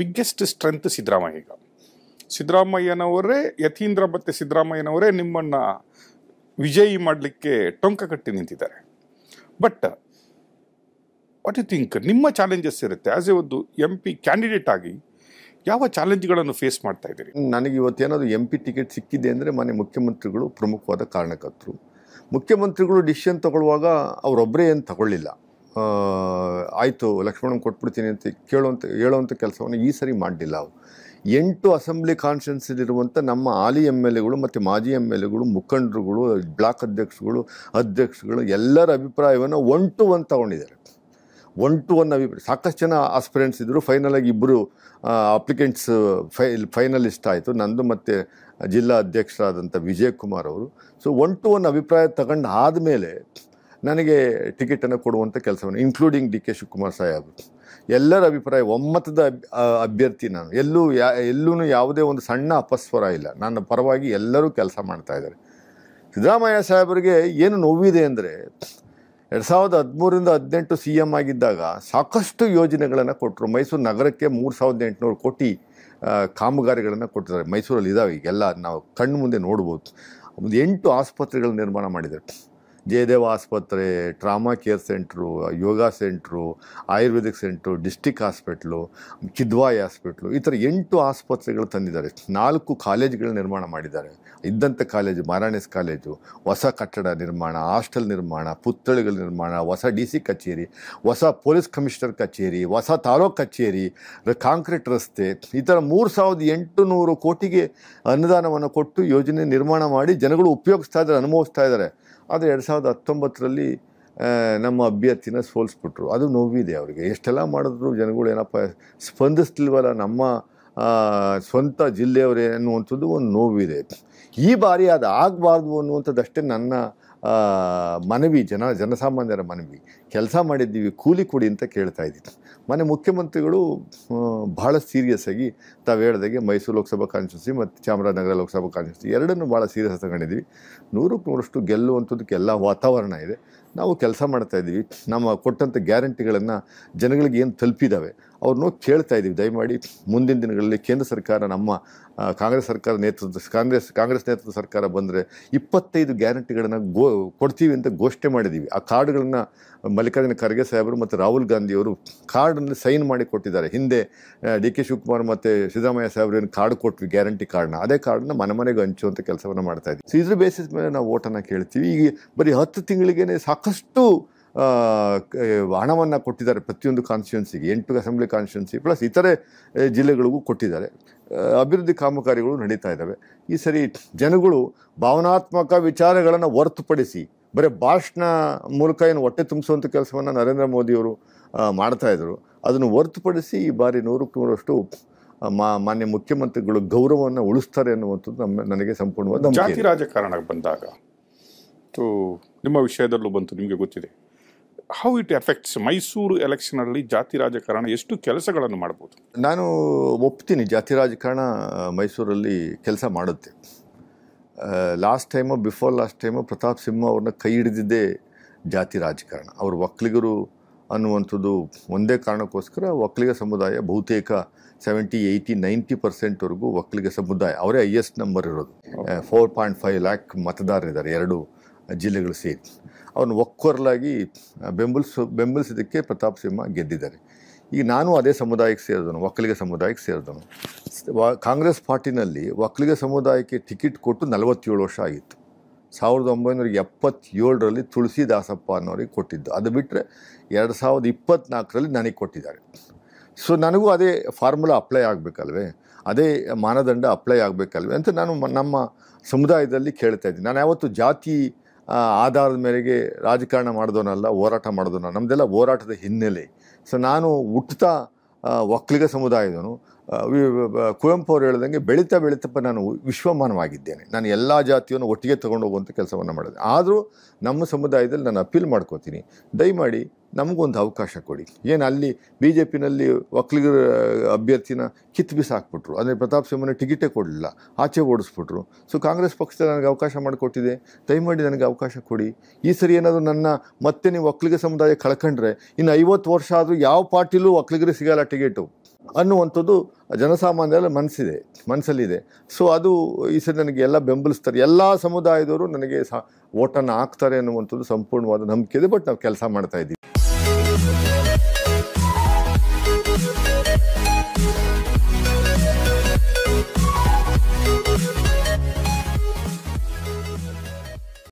biggest strength Siddaramaiah ಈಗ ಸಿದ್ದರಾಮಯ್ಯನವರೇ ಯತೀಂದ್ರ ಮತ್ತು ಸಿದ್ದರಾಮಯ್ಯನವರೇ ನಿಮ್ಮನ್ನು ವಿಜಯಿ ಮಾಡಲಿಕ್ಕೆ ಟೊಂಕ ಕಟ್ಟಿ ನಿಂತಿದ್ದಾರೆ ಬಟ್ ವಾಟ್ ಯು ಥಿಂಕ್ ನಿಮ್ಮ ಚಾಲೆಂಜಸ್ ಇರುತ್ತೆ ಆ್ಯಸ್ ಎ ಒಂದು ಎಂ ಪಿ ಕ್ಯಾಂಡಿಡೇಟ್ ಆಗಿ ಯಾವ ಚಾಲೆಂಜ್ಗಳನ್ನು ಫೇಸ್ ಮಾಡ್ತಾ ಇದ್ದೀರಿ ನನಗೆ ಇವತ್ತೇನಾದರೂ ಎಂ ಪಿ ಟಿಕೆಟ್ ಸಿಕ್ಕಿದೆ ಅಂದರೆ ಮನೆ ಮುಖ್ಯಮಂತ್ರಿಗಳು ಪ್ರಮುಖವಾದ ಕಾರಣಕರ್ತರು ಮುಖ್ಯಮಂತ್ರಿಗಳು ಡಿಸಿಷನ್ ತಗೊಳ್ಳುವಾಗ ಅವರೊಬ್ಬರೇ ಏನು ತಗೊಳ್ಳಿಲ್ಲ ಆಯಿತು ಲಕ್ಷ್ಮಣ ಕೊಟ್ಬಿಡ್ತೀನಿ ಅಂತ ಕೇಳುವಂಥ ಹೇಳೋವಂಥ ಕೆಲಸವನ್ನು ಈ ಸರಿ ಮಾಡಲಿಲ್ಲ ಅವು ಎಂಟು ಅಸೆಂಬ್ಲಿ ಇರುವಂಥ ನಮ್ಮ ಹಾಲಿ ಎಮ್ ಎಲ್ ಎಗಳು ಮತ್ತು ಮಾಜಿ ಎಮ್ ಎಲ್ ಎಗಳು ಮುಖಂಡರುಗಳು ಬ್ಲಾಕ್ ಅಧ್ಯಕ್ಷಗಳು ಅಧ್ಯಕ್ಷಗಳು ಎಲ್ಲರ ಅಭಿಪ್ರಾಯವನ್ನು ಒನ್ ಟು ಒನ್ ತಗೊಂಡಿದ್ದಾರೆ ಒನ್ ಟು ಒನ್ ಅಭಿಪ್ರಾಯ ಸಾಕಷ್ಟು ಜನ ಆಸ್ಪಿರೆಂಟ್ಸ್ ಇದ್ದರು ಫೈನಲಾಗಿ ಇಬ್ಬರು ಅಪ್ಲಿಕೆಂಟ್ಸ್ ಫೈ ಫೈನಲಿಸ್ಟ್ ಆಯಿತು ನಂದು ಮತ್ತು ಜಿಲ್ಲಾ ಅಧ್ಯಕ್ಷರಾದಂಥ ವಿಜಯ್ ಕುಮಾರ್ ಅವರು ಸೊ ಒನ್ ಟು ಒನ್ ಅಭಿಪ್ರಾಯ ತಗೊಂಡು ಆದಮೇಲೆ ನನಗೆ ಟಿಕೆಟನ್ನು ಕೊಡುವಂಥ ಕೆಲಸವನ್ನು including D K Shivakumar saheb ಎಲ್ಲರ ಅಭಿಪ್ರಾಯ ಒಮ್ಮತದ ಅಭ್ಯರ್ಥಿ ನಾನು ಎಲ್ಲೂ ಯಾ ಎಲ್ಲೂ ಯಾವುದೇ ಒಂದು ಸಣ್ಣ ಅಪಸ್ವರ ಇಲ್ಲ ನನ್ನ ಪರವಾಗಿ ಎಲ್ಲರೂ ಕೆಲಸ ಮಾಡ್ತಾ ಇದ್ದಾರೆ ಸಿದ್ದರಾಮಯ್ಯ ಸಾಹೇಬರಿಗೆ ಏನು ನೋವಿದೆ ಅಂದರೆ ಎರಡು ಸಾವಿರದ ಹದಿಮೂರಿಂದ ಹದಿನೆಂಟು ಸಿ ಎಮ್ ಆಗಿದ್ದಾಗ ಸಾಕಷ್ಟು ಯೋಜನೆಗಳನ್ನು ಕೊಟ್ಟರು ಮೈಸೂರು ನಗರಕ್ಕೆ ಮೂರು ಸಾವಿರದ ಎಂಟುನೂರು ಕೋಟಿ ಕಾಮಗಾರಿಗಳನ್ನು ಕೊಟ್ಟಿದ್ದಾರೆ ಮೈಸೂರಲ್ಲಿ ಇದಾವೆ ಈಗೆಲ್ಲ ನಾವು ಕಣ್ಣು ಮುಂದೆ ನೋಡ್ಬೋದು ಒಂದು ಎಂಟು ಆಸ್ಪತ್ರೆಗಳ ನಿರ್ಮಾಣ ಮಾಡಿದ್ದಾರೆ ಜಯದೇವ ಆಸ್ಪತ್ರೆ trauma care centre yoga centre Ayurvedic centre district hospital Kidwai hospital ಈ ಥರ ಎಂಟು ಆಸ್ಪತ್ರೆಗಳು ತಂದಿದ್ದಾರೆ ನಾಲ್ಕು ಕಾಲೇಜುಗಳು ನಿರ್ಮಾಣ ಮಾಡಿದ್ದಾರೆ ಇದ್ದಂಥ ಕಾಲೇಜು ಮಾರಾಣಿಸ್ ಕಾಲೇಜು ಹೊಸ ಕಟ್ಟಡ ನಿರ್ಮಾಣ ಹಾಸ್ಟೆಲ್ ನಿರ್ಮಾಣ ಪುತ್ಥಳಿಗಳ ನಿರ್ಮಾಣ ಹೊಸ ಡಿ ಸಿ ಕಚೇರಿ ಹೊಸ ಪೊಲೀಸ್ ಕಮಿಷನರ್ ಕಚೇರಿ ಹೊಸ ತಾಲೂಕ್ ಕಚೇರಿ ಕಾಂಕ್ರೀಟ್ ರಸ್ತೆ ಈ ಥರ ಮೂರು ಸಾವಿರದ ಎಂಟು ನೂರು ಕೋಟಿಗೆ ಅನುದಾನವನ್ನು ಕೊಟ್ಟು ಯೋಜನೆ ನಿರ್ಮಾಣ ಮಾಡಿ ಜನಗಳು ಉಪಯೋಗಿಸ್ತಾ ಇದ್ದಾರೆ ಅನುಭವಿಸ್ತಾ ಇದ್ದಾರೆ ಆದರೆ ಎರಡು ಸಾವಿರದ ಹತ್ತೊಂಬತ್ತರಲ್ಲಿ ನಮ್ಮ ಅಭ್ಯರ್ಥಿನ ಸೋಲಿಸ್ಬಿಟ್ರು ಅದು ನೋವಿದೆ ಅವರಿಗೆ ಎಷ್ಟೆಲ್ಲ ಮಾಡಿದ್ರು ಜನಗಳು ಏನಪ್ಪ ಸ್ಪಂದಿಸ್ತಿಲ್ವಲ್ಲ ನಮ್ಮ ಸ್ವಂತ ಜಿಲ್ಲೆಯವರೇ ಅನ್ನುವಂಥದ್ದು ಒಂದು ನೋವಿದೆ ಈ ಬಾರಿ ಅದು ಆಗಬಾರ್ದು ಅನ್ನುವಂಥದ್ದಷ್ಟೇ ನನ್ನ ಮನವಿ ಜನ ಜನಸಾಮಾನ್ಯರ ಮನವಿ ಕೆಲಸ ಮಾಡಿದ್ದೀವಿ ಕೂಲಿ ಕೊಡಿ ಅಂತ ಕೇಳ್ತಾ ಇದ್ದೀನಿ ಮನೆ ಮುಖ್ಯಮಂತ್ರಿಗಳು ಭಾಳ ಸೀರಿಯಸ್ ಆಗಿ ತಾವು ಹೇಳ್ದಾಗೆ ಮೈಸೂರು ಲೋಕಸಭಾ ಕಾನ್ಸ್ಟಿಟ್ಯೂನ್ಸಿ ಮತ್ತು ಚಾಮರಾಜನಗರ ಲೋಕಸಭಾ ಕಾನ್ಸ್ಟಿಟ್ಯೂನ್ಸಿ ಎರಡನ್ನೂ ಭಾಳ ಸೀರಿಯಸ್ ತಗೊಂಡಿದ್ವಿ ನೂರಕ್ಕೆ ನೂರಷ್ಟು ಗೆಲ್ಲುವಂಥದ್ದಕ್ಕೆ ಎಲ್ಲ ವಾತಾವರಣ ಇದೆ ನಾವು ಕೆಲಸ ಮಾಡ್ತಾಯಿದ್ದೀವಿ ನಮ್ಮ ಕೊಟ್ಟಂಥ ಗ್ಯಾರಂಟಿಗಳನ್ನು ಜನಗಳಿಗೆ ಏನು ತಲುಪಿದ್ದಾವೆ ಅವ್ರನ್ನೂ ಕೇಳ್ತಾ ಇದ್ದೀವಿ ದಯಮಾಡಿ ಮುಂದಿನ ದಿನಗಳಲ್ಲಿ ಕೇಂದ್ರ ಸರ್ಕಾರ ನಮ್ಮ ಕಾಂಗ್ರೆಸ್ ಸರ್ಕಾರ ನೇತೃತ್ವದ ಕಾಂಗ್ರೆಸ್ ಕಾಂಗ್ರೆಸ್ ನೇತೃತ್ವದ ಸರ್ಕಾರ ಬಂದರೆ ಇಪ್ಪತ್ತೈದು ಗ್ಯಾರಂಟಿಗಳನ್ನು ಗೋ ಕೊಡ್ತೀವಿ ಅಂತ ಘೋಷಣೆ ಮಾಡಿದ್ದೀವಿ ಆ ಕಾರ್ಡ್ಗಳನ್ನು ಮಲ್ಲಿಕಾರ್ಜುನ ಖರ್ಗೆ ಸಾಹೇಬರು ಮತ್ತು ರಾಹುಲ್ ಗಾಂಧಿಯವರು ಕಾರ್ಡನ್ನು ಸೈನ್ ಮಾಡಿ ಕೊಟ್ಟಿದ್ದಾರೆ ಹಿಂದೆ ಡಿ ಕೆ ಶಿವಕುಮಾರ್ ಮತ್ತು ಸಿದ್ದರಾಮಯ್ಯ ಸಾಹೇಬರು ಏನು ಕಾರ್ಡ್ ಕೊಟ್ವಿ ಗ್ಯಾರಂಟಿ ಕಾರ್ಡ್ನ ಅದೇ ಕಾರ್ಡ್ನ ಮನೆ ಮನೆಗೆ ಹಂಚುವಂಥ ಕೆಲಸವನ್ನು ಮಾಡ್ತಾ ಇದ್ದೀವಿ ಇದ್ರ ಬೇಸಿಸ್ ಮೇಲೆ ನಾವು ಓಟನ್ನು ಕೇಳ್ತೀವಿ ಈಗ ಬರೀ ಹತ್ತು ತಿಂಗಳಿಗೇ ಸಾಕಷ್ಟು ಹಣವನ್ನು ಕೊಟ್ಟಿದ್ದಾರೆ ಪ್ರತಿಯೊಂದು ಕಾನ್ಸ್ಟಿಟ್ಯೂನ್ಸಿಗೆ ಎಂಟು ಅಸೆಂಬ್ಲಿ ಕಾನ್ಸ್ಟಿಟ್ಯೂನ್ಸಿ ಪ್ಲಸ್ ಇತರೆ ಜಿಲ್ಲೆಗಳಿಗೂ ಕೊಟ್ಟಿದ್ದಾರೆ ಅಭಿವೃದ್ಧಿ ಕಾಮಗಾರಿಗಳು ನಡೀತಾ ಇದ್ದಾವೆ ಈ ಸರಿ ಜನಗಳು ಭಾವನಾತ್ಮಕ ವಿಚಾರಗಳನ್ನು ಹೊರತುಪಡಿಸಿ ಬರೀ ಭಾಷಣ ಮೂಲಕ ಏನು ಹೊಟ್ಟೆ ತುಂಬಿಸುವಂಥ ಕೆಲಸವನ್ನು ನರೇಂದ್ರ ಮೋದಿಯವರು ಮಾಡ್ತಾಯಿದ್ರು ಅದನ್ನು ಹೊರತುಪಡಿಸಿ ಈ ಬಾರಿ ನೂರಕ್ಕೆ ನೂರಷ್ಟು ಮಾ ಮಾನ್ಯ ಮುಖ್ಯಮಂತ್ರಿಗಳು ಗೌರವವನ್ನು ಉಳಿಸ್ತಾರೆ ಅನ್ನುವಂಥದ್ದು ನಮ್ಮ ನನಗೆ ಸಂಪೂರ್ಣವಾದ ಜಾತಿ ರಾಜಕಾರಣಕ್ಕೆ ಬಂದಾಗ ನಿಮ್ಮ ವಿಷಯದಲ್ಲೂ ಬಂತು ನಿಮಗೆ ಗೊತ್ತಿದೆ ಹೌ ಇಟ್ ಎಫೆಕ್ಟ್ಸ್ ಮೈಸೂರು ಎಲೆಕ್ಷನಲ್ಲಿ ಜಾತಿ ರಾಜಕಾರಣ ಎಷ್ಟು ಕೆಲಸಗಳನ್ನು ಮಾಡ್ಬೋದು ನಾನು ಒಪ್ತೀನಿ ಜಾತಿ ರಾಜಕಾರಣ ಮೈಸೂರಲ್ಲಿ ಕೆಲಸ ಮಾಡುತ್ತೆ last time before last time Pratap Simha ಅವ್ರನ್ನ ಕೈ ಹಿಡಿದಿದ್ದೇ ಜಾತಿ ರಾಜಕಾರಣ ಅವರು ಒಕ್ಕಲಿಗರು ಅನ್ನುವಂಥದ್ದು ಒಂದೇ ಕಾರಣಕ್ಕೋಸ್ಕರ ಒಕ್ಕಲಿಗ ಸಮುದಾಯ ಬಹುತೇಕ ಸೆವೆಂಟಿ ಏಯ್ಟಿ ನೈಂಟಿ ಪರ್ಸೆಂಟ್ವರೆಗೂ ಒಕ್ಕಲಿಗ ಸಮುದಾಯ ಅವರೇ ಹೈಯೆಸ್ಟ್ ನಂಬರ್ ಇರೋದು ಫೋರ್ ಪಾಯಿಂಟ್ ಫೈವ್ ಲ್ಯಾಕ್ ಮತದಾರರಿದ್ದಾರೆ ಎರಡು ಜಿಲ್ಲೆಗಳು ಸೇರಿ ಅವನು ಒಕ್ಕೊರಲಾಗಿ ಬೆಂಬಲಿಸೋ ಬೆಂಬಲಿಸಿದ್ದಕ್ಕೆ ಪ್ರತಾಪ್ ಸಿಂಹ ಗೆದ್ದಿದ್ದಾರೆ ಈಗ ನಾನು ಅದೇ ಸಮುದಾಯಕ್ಕೆ ಸೇರಿದನು ಒಕ್ಕಲಿಗ ಸಮುದಾಯಕ್ಕೆ ಸೇರಿದವನು ಕಾಂಗ್ರೆಸ್ ಪಾರ್ಟಿನಲ್ಲಿ ಒಕ್ಕಲಿಗ ಸಮುದಾಯಕ್ಕೆ ಟಿಕೆಟ್ ಕೊಟ್ಟು ನಲವತ್ತೇಳು ವರ್ಷ ಆಗಿತ್ತು ಸಾವಿರದ ಒಂಬೈನೂರ ಎಪ್ಪತ್ತೇಳರಲ್ಲಿ ತುಳಸಿ ದಾಸಪ್ಪ ಅನ್ನೋರಿಗೆ ಕೊಟ್ಟಿದ್ದು ಅದು ಬಿಟ್ಟರೆ ಎರಡು ಸಾವಿರದ ಇಪ್ಪತ್ತ್ನಾಲ್ಕರಲ್ಲಿ ನನಗೆ ಕೊಟ್ಟಿದ್ದಾರೆ ಸೊ ನನಗೂ ಅದೇ ಫಾರ್ಮುಲಾ ಅಪ್ಲೈ ಆಗಬೇಕಲ್ವೇ ಅದೇ ಮಾನದಂಡ ಅಪ್ಲೈ ಆಗಬೇಕಲ್ವೇ ಅಂತ ನಾನು ನಮ್ಮ ಸಮುದಾಯದಲ್ಲಿ ಕೇಳ್ತಾ ಇದ್ದೀನಿ ನಾನು ಯಾವತ್ತು ಜಾತಿ ಆಧಾರದ ಮೇರೆಗೆ ರಾಜಕಾರಣ ಮಾಡಿದವನಲ್ಲ ಹೋರಾಟ ಮಾಡಿದವನ ನಮ್ಮದೆಲ್ಲ ಹೋರಾಟದ ಹಿನ್ನೆಲೆ ಸೊ ನಾನು ಹುಟ್ಟುತ್ತಾ ಒಕ್ಕಲಿಗ ಸಮುದಾಯದವನು ಕುವೆಂಪು ಅವರು ಹೇಳ್ದಂಗೆ ಬೆಳೀತಾ ಬೆಳೀತಪ್ಪ ನಾನು ವಿಶ್ವಮಾನವಾಗಿದ್ದೇನೆ ನಾನು ಎಲ್ಲ ಜಾತಿಯನ್ನು ಒಟ್ಟಿಗೆ ತೊಗೊಂಡು ಹೋಗುವಂಥ ಕೆಲಸವನ್ನು ಮಾಡಿದೆ ಆದರೂ ನಮ್ಮ ಸಮುದಾಯದಲ್ಲಿ ನಾನು ಅಪೀಲ್ ಮಾಡ್ಕೋತೀನಿ ದಯಮಾಡಿ ನಮಗೊಂದು ಅವಕಾಶ ಕೊಡಿ ಏನು ಅಲ್ಲಿ ಬಿ ಜೆ ಪಿನಲ್ಲಿ ಒಕ್ಕಲಿಗರ ಅಭ್ಯರ್ಥಿನ ಕಿತ್ತು ಬಿಸಾಕ್ಬಿಟ್ರು ಅಂದರೆ ಪ್ರತಾಪ್ ಸಿಂಹನ ಟಿಕೆಟೇ ಕೊಡಲಿಲ್ಲ ಆಚೆ ಓಡಿಸ್ಬಿಟ್ರು ಸೊ ಕಾಂಗ್ರೆಸ್ ಪಕ್ಷದಲ್ಲಿ ನನಗೆ ಅವಕಾಶ ಮಾಡಿಕೊಟ್ಟಿದೆ ದಯಮಾಡಿ ನನಗೆ ಅವಕಾಶ ಕೊಡಿ ಈ ಸರಿ ಏನಾದರೂ ನನ್ನ ಮತ್ತೆ ನೀವು ಒಕ್ಕಲಿಗ ಸಮುದಾಯ ಕಳ್ಕಂಡ್ರೆ ಇನ್ನು ಐವತ್ತು ವರ್ಷ ಆದರೂ ಯಾವ ಪಾರ್ಟಿಲೂ ಒಕ್ಕಲಿಗರಿಗೆ ಸಿಗೋಲ್ಲ ಟಿಕೆಟು ಅನ್ನುವಂಥದ್ದು ಜನಸಾಮಾನ್ಯರ ಮನಸ್ಸಿದೆ ಮನಸ್ಸಲ್ಲಿದೆ ಸೊ ಅದು ಈ ಸರಿ ನನಗೆ ಎಲ್ಲ ಬೆಂಬಲಿಸ್ತಾರೆ ಎಲ್ಲ ಸಮುದಾಯದವರು ನನಗೆ ಸಹ ಓಟನ್ನು ಹಾಕ್ತಾರೆ ಅನ್ನುವಂಥದ್ದು ಸಂಪೂರ್ಣವಾದ ನಂಬಿಕೆ ಇದೆ ಬಟ್ ನಾವು ಕೆಲಸ ಮಾಡ್ತಾ ಇದ್ದೀವಿ